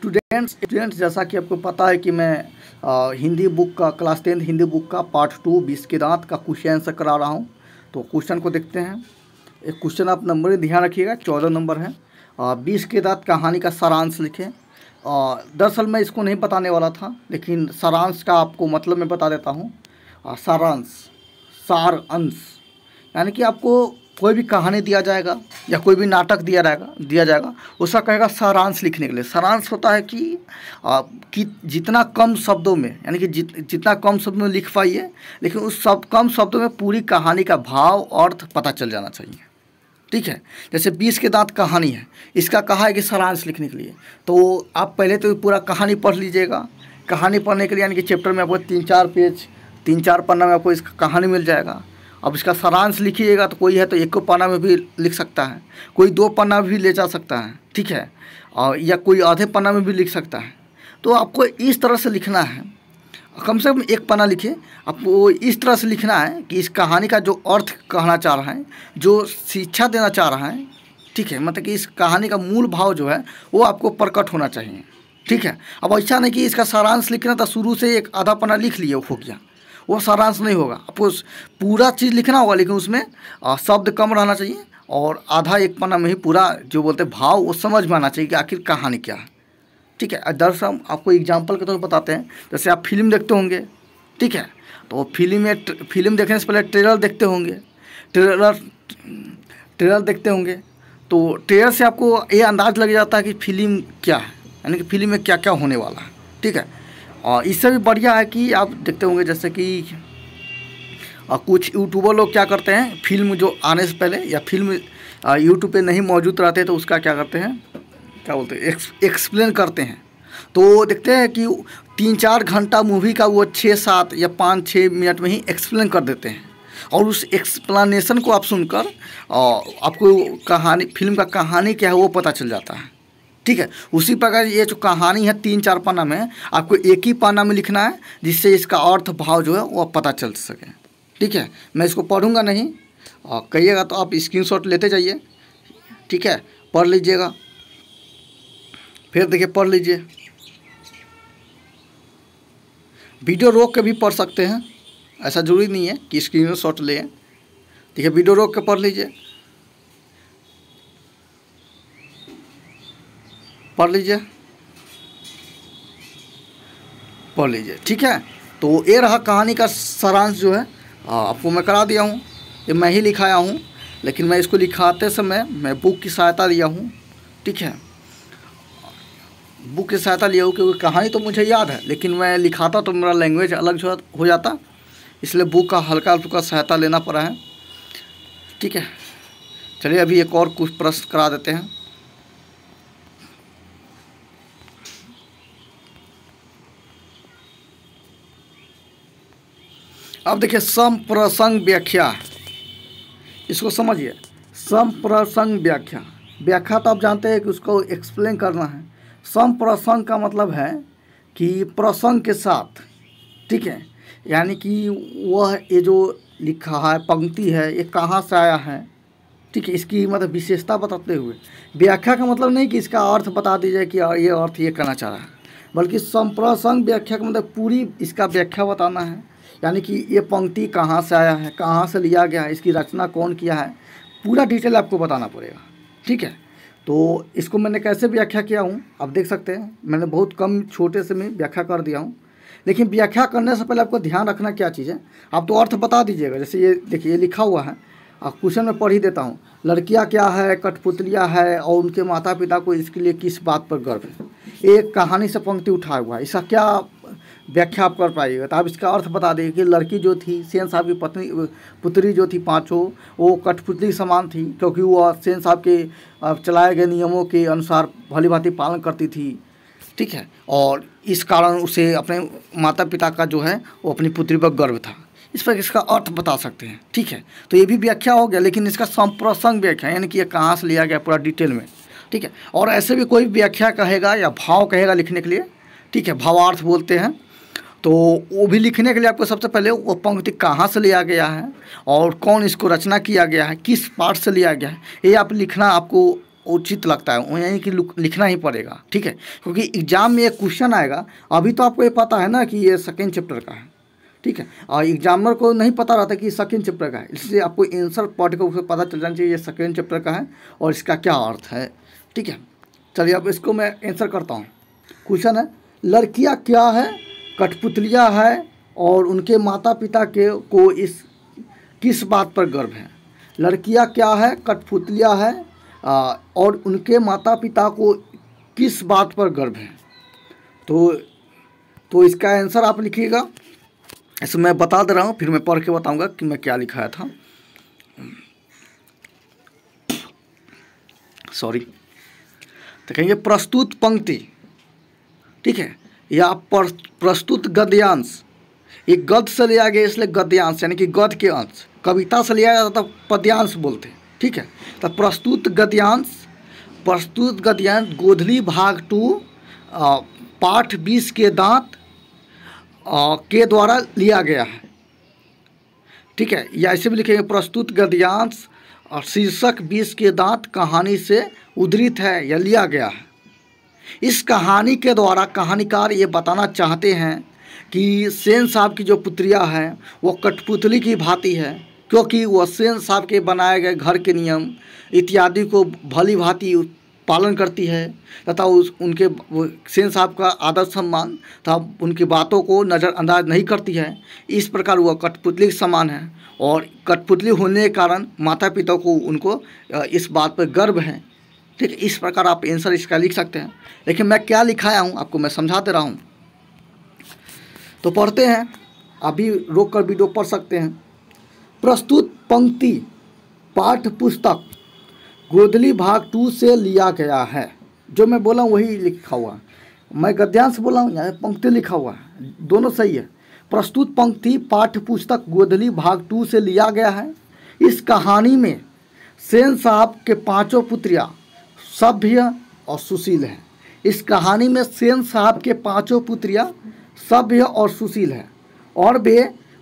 students students जैसा कि आपको पता है कि मैं आ, हिंदी बुक का क्लास टेंथ हिंदी बुक का पार्ट टू बीस के दांत का क्वेश्चन आंसर करा रहा हूँ तो क्वेश्चन को देखते हैं एक क्वेश्चन आप नंबर ध्यान रखिएगा चौदह नंबर है बीस के दांत कहानी का सारांश लिखें दरअसल मैं इसको नहीं बताने वाला था लेकिन सारांश का आपको मतलब मैं बता देता हूँ सारांश सार अंश यानी कि आपको कोई भी कहानी दिया जाएगा या कोई भी नाटक दिया जाएगा दिया जाएगा उसका कहेगा सारांश लिखने के लिए सारांश होता है कि आ, कि जितना कम शब्दों में यानी कि जित जितना कम शब्दों में लिख पाइए लेकिन उस सब कम शब्दों में पूरी कहानी का भाव अर्थ पता चल जाना चाहिए ठीक है जैसे बीस के दांत कहानी है इसका कहा है कि सारांश लिखने के लिए तो आप पहले तो पूरा कहानी पढ़ लीजिएगा कहानी पढ़ने के लिए यानी कि चैप्टर में आपको तीन चार पेज तीन चार पन्ना में आपको इस कहानी मिल जाएगा अब इसका सारांश लिखिएगा तो कोई है तो एक पन्ना में भी लिख सकता है कोई दो पन्ना भी ले जा सकता है ठीक है और या कोई आधे पन्ना में भी लिख सकता है तो आपको इस तरह से लिखना है कम से कम एक पन्ना लिखिए आपको इस तरह से लिखना है कि इस कहानी का जो अर्थ कहना चाह रहा है जो शिक्षा देना चाह रहा है ठीक है मतलब कि इस कहानी का मूल भाव जो है वो आपको प्रकट होना चाहिए ठीक है अब ऐसा नहीं कि इसका सारांश लिखना था शुरू से एक आधा पन्ना लिख लिए हो गया वो सारांश नहीं होगा आपको पूरा चीज़ लिखना होगा लेकिन उसमें शब्द कम रहना चाहिए और आधा एक पन्ना में ही पूरा जो बोलते हैं भाव वो समझ में आना चाहिए कि आखिर कहानी क्या है ठीक है दरअसल हम आपको एग्जाम्पल के तौर पर बताते हैं जैसे आप फिल्म देखते होंगे ठीक है तो फिल्म में फिल्म देखने से पहले ट्रेलर देखते होंगे ट्रेलर ट्रेलर देखते होंगे तो ट्रेलर से आपको ये अंदाज लग जाता है कि फिल्म क्या है यानी कि फिल्म में क्या क्या होने वाला है ठीक है और इससे भी बढ़िया है कि आप देखते होंगे जैसे कि और कुछ यूट्यूबर लोग क्या करते हैं फिल्म जो आने से पहले या फिल्म यूट्यूब पे नहीं मौजूद रहते तो उसका क्या करते हैं क्या बोलते हैं एक्सप्लेन करते हैं तो देखते हैं कि तीन चार घंटा मूवी का वो छः सात या पाँच छः मिनट में ही एक्सप्लेन कर देते हैं और उस एक्सप्लानेशन को आप सुनकर आपको कहानी फिल्म का कहानी क्या है वो पता चल जाता है ठीक है उसी प्रकार ये जो कहानी है तीन चार पाना में आपको एक ही पाना में लिखना है जिससे इसका अर्थ भाव जो है वो पता चल सके ठीक है मैं इसको पढ़ूंगा नहीं और कहिएगा तो आप स्क्रीनशॉट लेते जाइए ठीक है पढ़ लीजिएगा फिर देखिए पढ़ लीजिए वीडियो रोक के भी पढ़ सकते हैं ऐसा जरूरी नहीं है कि स्क्रीन शॉट लें देखिए वीडियो रोक के पढ़ लीजिए पढ़ लीजिए पढ़ लीजिए ठीक है तो ये रहा कहानी का सारांश जो है आपको मैं करा दिया हूँ ये मैं ही लिखाया हूँ लेकिन मैं इसको लिखाते समय मैं बुक की सहायता लिया हूँ ठीक है बुक की सहायता लिया हूँ क्योंकि कहानी तो मुझे याद है लेकिन मैं लिखाता तो मेरा लैंग्वेज अलग जो हो जाता इसलिए बुक का हल्का हल्का सहायता लेना पड़ा है ठीक है चलिए अभी एक और कुछ प्रश्न करा देते हैं अब देखिए संप्रसंग व्याख्या इसको समझिए संप्रसंग व्याख्या व्याख्या तो आप जानते हैं कि उसको एक्सप्लेन करना है संप्रसंग का मतलब है कि प्रसंग के साथ ठीक है यानी कि वह ये जो लिखा है पंक्ति है ये कहाँ से आया है ठीक है इसकी मतलब विशेषता बताते हुए व्याख्या का मतलब नहीं कि इसका अर्थ बता दीजिए कि ये अर्थ ये कहना चाह रहा है बल्कि संप्रसंग व्याख्या का मतलब पूरी इसका व्याख्या बताना है यानी कि ये पंक्ति कहाँ से आया है कहाँ से लिया गया है इसकी रचना कौन किया है पूरा डिटेल आपको बताना पड़ेगा ठीक है तो इसको मैंने कैसे व्याख्या किया हूँ आप देख सकते हैं मैंने बहुत कम छोटे से में व्याख्या कर दिया हूँ लेकिन व्याख्या करने से पहले आपको ध्यान रखना क्या चीज़ है आप तो अर्थ बता दीजिएगा जैसे ये देखिए ये लिखा हुआ है और क्वेश्चन में पढ़ ही देता हूँ लड़कियाँ क्या है कठपुतलियाँ है और उनके माता पिता को इसके लिए किस बात पर गर्व है एक कहानी से पंक्ति उठाया हुआ है इसका क्या व्याख्या आप कर पाइएगा तो आप इसका अर्थ बता दें कि लड़की जो थी सेन साहब की पत्नी पुत्री जो थी पाँचों वो कठपुतली समान थी क्योंकि वह सेन साहब के चलाए गए नियमों के अनुसार भली भांति पालन करती थी ठीक है और इस कारण उसे अपने माता पिता का जो है वो अपनी पुत्री पर गर्व था इस पर इसका अर्थ बता सकते हैं ठीक है तो ये भी व्याख्या हो गया लेकिन इसका संप्रसंग व्याख्या यानी कि ये कहाँ से लिया गया पूरा डिटेल में ठीक है और ऐसे भी कोई व्याख्या कहेगा या भाव कहेगा लिखने के लिए ठीक है भावार्थ बोलते हैं तो वो भी लिखने के लिए आपको सबसे पहले वो पंक्ति कहाँ से लिया गया है और कौन इसको रचना किया गया है किस पार्ट से लिया गया है ये आप लिखना आपको उचित लगता है यानी कि लिखना ही पड़ेगा ठीक है क्योंकि एग्जाम में एक क्वेश्चन आएगा अभी तो आपको ये पता है ना कि ये सेकेंड चैप्टर का है ठीक है और एग्जामर को नहीं पता रहता कि सेकेंड चैप्टर का है इसलिए आपको आंसर पढ़ को उसे पता चल जाना चाहिए ये सेकेंड चैप्टर का है और इसका क्या अर्थ है ठीक है चलिए अब इसको मैं आंसर करता हूँ क्वेश्चन है लड़कियाँ क्या है कठपुतलिया है और उनके माता पिता के को इस किस बात पर गर्व है लड़कियां क्या है कठपुतलिया है आ, और उनके माता पिता को किस बात पर गर्व है तो तो इसका आंसर आप लिखिएगा ऐसे मैं बता दे रहा हूँ फिर मैं पढ़ के बताऊँगा कि मैं क्या लिखाया था सॉरी तो कहेंगे प्रस्तुत पंक्ति ठीक है या प्रस्तुत गद्यांश ये गद से लिया गया इसलिए गद्यांश यानी कि गद के अंश कविता से लिया जाता तो पद्यांश बोलते हैं ठीक है तो प्रस्तुत गद्यांश प्रस्तुत गद्यांश गोधली भाग टू पाठ बीस के दांत के द्वारा लिया गया है ठीक है या ऐसे भी लिखेंगे प्रस्तुत गद्यांश और शीर्षक बीस के दांत कहानी से उद्धृत है या लिया गया है इस कहानी के द्वारा कहानीकार ये बताना चाहते हैं कि सेन साहब की जो पुत्रिया है वो कठपुतली की भांति है क्योंकि वह सेन साहब के बनाए गए घर के नियम इत्यादि को भली भांति पालन करती है तथा उस उनके सेन साहब का आदर सम्मान तथा उनकी बातों को नज़रअंदाज नहीं करती है इस प्रकार वह कठपुतली के समान है और कठपुतली होने के कारण माता पिता को उनको इस बात पर गर्व है ठीक इस प्रकार आप आंसर इसका लिख सकते हैं लेकिन मैं क्या लिखाया हूँ आपको मैं समझा दे रहा हूँ तो पढ़ते हैं अभी रोक कर वीडियो पढ़ सकते हैं प्रस्तुत पंक्ति पाठ पुस्तक गोदली भाग टू से लिया गया है जो मैं बोला वही लिखा हुआ मैं गद्यांश बोला हूँ यहाँ पंक्ति लिखा हुआ है दोनों सही है प्रस्तुत पंक्ति पाठ्य पुस्तक गोदली भाग टू से लिया गया है इस कहानी में सेन साहब के पांचों पुत्रिया सभ्य और सुशील हैं इस कहानी में सेन साहब के पांचों पुत्रियाँ सभ्य और सुशील हैं और वे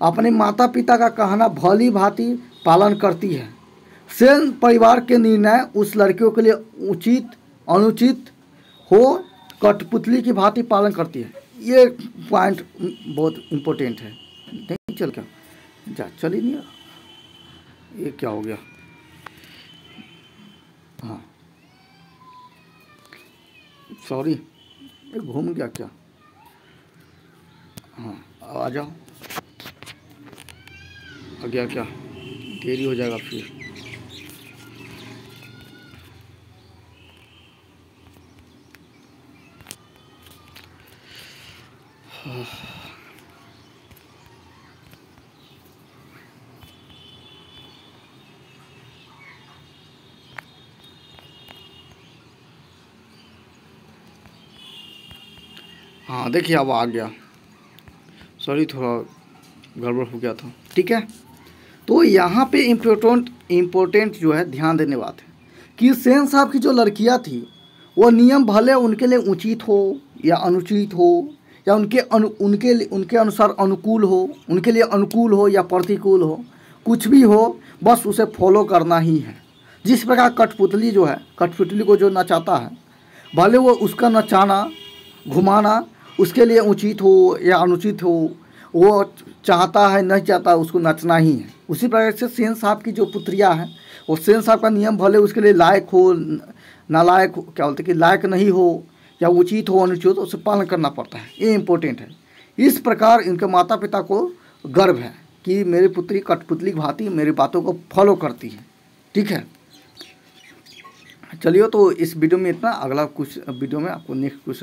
अपने माता पिता का कहना भली भांति पालन करती है सेन परिवार के निर्णय उस लड़कियों के लिए उचित अनुचित हो कठपुतली की भांति पालन करती है ये पॉइंट बहुत इम्पोर्टेंट है नहीं चल क्या जा चल ही नहीं ये क्या हो गया हाँ सॉरी घूम गया क्या हाँ आ जाओ आ गया क्या देरी हो जाएगा फिर हाँ देखिए अब आ गया सॉरी थोड़ा गड़बड़ हो गया था ठीक है तो यहाँ पे इम्पोर्टेंट इम्पोर्टेंट जो है ध्यान देने बात है कि सेन साहब की जो लड़कियाँ थी वो नियम भले उनके लिए उचित हो या अनुचित हो या उनके अनु उनके उनके अनुसार अनुकूल हो उनके लिए अनुकूल हो या प्रतिकूल हो कुछ भी हो बस उसे फॉलो करना ही है जिस प्रकार कठपुतली जो है कठपुतली को जो नचाता है भले वो उसका नचाना घुमाना उसके लिए उचित हो या अनुचित हो वो चाहता है नहीं चाहता उसको नचना ही है उसी प्रकार से सेन साहब की जो पुत्रिया है वो सेन साहब का नियम भले उसके लिए लायक हो नालायक हो क्या बोलते कि लायक नहीं हो या उचित हो अनुचित हो उसे पालन करना पड़ता है ये इम्पोर्टेंट है इस प्रकार इनके माता पिता को गर्व है कि मेरी पुत्री कठपुतली भांति मेरी बातों को फॉलो करती है ठीक है चलिए तो इस वीडियो में इतना अगला कुछ वीडियो में आपको नेक्स्ट क्वेश्चन